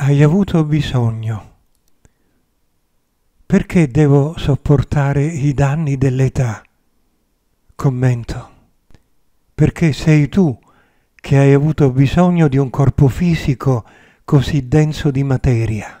hai avuto bisogno. Perché devo sopportare i danni dell'età? Commento. Perché sei tu che hai avuto bisogno di un corpo fisico così denso di materia.